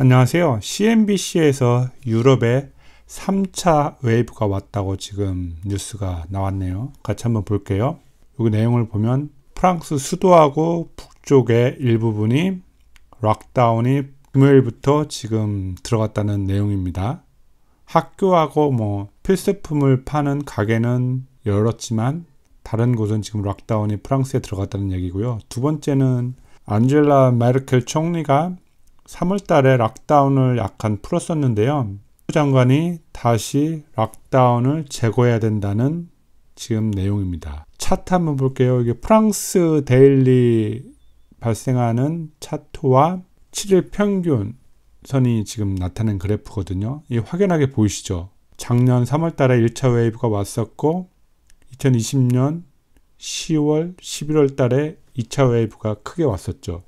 안녕하세요. CNBC에서 유럽에 3차 웨이브가 왔다고 지금 뉴스가 나왔네요. 같이 한번 볼게요. 여기 내용을 보면 프랑스 수도하고 북쪽의 일부분이 락다운이 금요일부터 지금 들어갔다는 내용입니다. 학교하고 뭐 필수품을 파는 가게는 열었지만 다른 곳은 지금 락다운이 프랑스에 들어갔다는 얘기고요. 두 번째는 안젤라 메르켈 총리가 3월 달에 락다운을 약간 풀었었는데요. 장관이 다시 락다운을 제거해야 된다는 지금 내용입니다. 차트 한번 볼게요. 이게 프랑스 데일리 발생하는 차트와 7일 평균 선이 지금 나타낸 그래프거든요. 이 확연하게 보이시죠? 작년 3월 달에 1차 웨이브가 왔었고 2020년 10월, 11월 달에 2차 웨이브가 크게 왔었죠.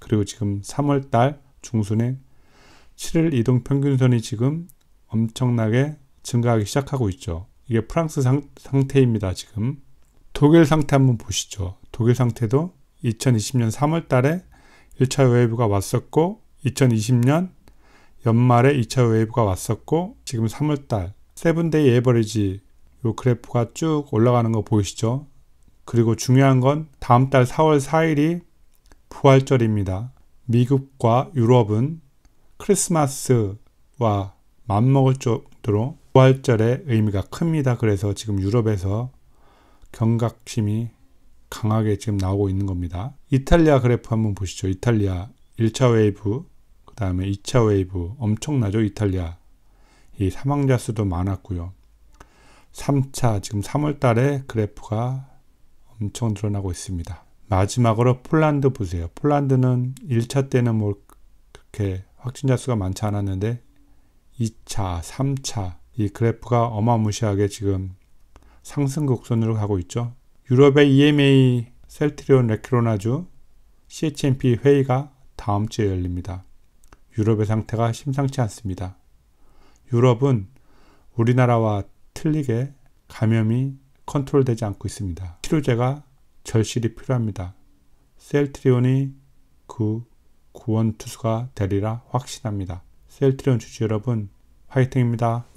그리고 지금 3월 달 중순에 7일 이동 평균선이 지금 엄청나게 증가하기 시작하고 있죠. 이게 프랑스 상, 태입니다 지금. 독일 상태 한번 보시죠. 독일 상태도 2020년 3월 달에 1차 웨이브가 왔었고, 2020년 연말에 2차 웨이브가 왔었고, 지금 3월 달, 세븐데이 에버리지 요 그래프가 쭉 올라가는 거 보이시죠? 그리고 중요한 건 다음 달 4월 4일이 부활절입니다. 미국과 유럽은 크리스마스와 맞먹을 정도로 부활절의 의미가 큽니다. 그래서 지금 유럽에서 경각심이 강하게 지금 나오고 있는 겁니다. 이탈리아 그래프 한번 보시죠. 이탈리아 1차 웨이브, 그 다음에 2차 웨이브 엄청나죠. 이탈리아. 이 사망자 수도 많았고요. 3차 지금 3월 달에 그래프가 엄청 늘어나고 있습니다. 마지막으로 폴란드 보세요. 폴란드는 1차 때는 뭐 그렇게 확진자 수가 많지 않았는데 2차, 3차 이 그래프가 어마무시하게 지금 상승 곡선으로 가고 있죠. 유럽의 EMA 셀트리온 레키로나주 CHMP 회의가 다음 주에 열립니다. 유럽의 상태가 심상치 않습니다. 유럽은 우리나라와 틀리게 감염이 컨트롤되지 않고 있습니다. 치료제가 절실히 필요합니다. 셀트리온이 그 구원투수가 되리라 확신합니다. 셀트리온 주주 여러분 화이팅입니다.